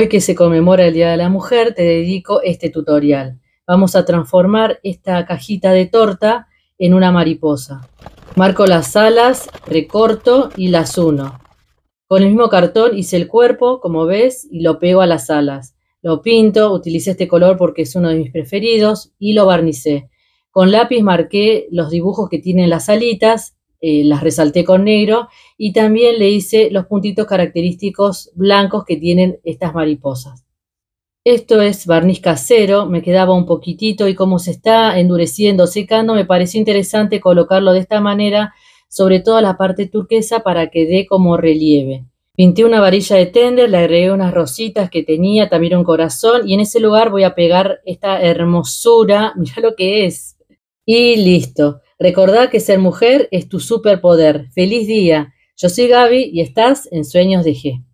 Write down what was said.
Hoy que se conmemora el Día de la Mujer, te dedico este tutorial. Vamos a transformar esta cajita de torta en una mariposa. Marco las alas, recorto y las uno. Con el mismo cartón hice el cuerpo, como ves, y lo pego a las alas. Lo pinto, utilicé este color porque es uno de mis preferidos y lo barnicé. Con lápiz marqué los dibujos que tienen las alitas eh, las resalté con negro y también le hice los puntitos característicos blancos que tienen estas mariposas. Esto es barniz casero, me quedaba un poquitito y como se está endureciendo, secando, me pareció interesante colocarlo de esta manera, sobre todo la parte turquesa para que dé como relieve. Pinté una varilla de tender, le agregué unas rositas que tenía, también un corazón y en ese lugar voy a pegar esta hermosura, mira lo que es, y listo. Recordá que ser mujer es tu superpoder. Feliz día. Yo soy Gaby y estás en Sueños de G.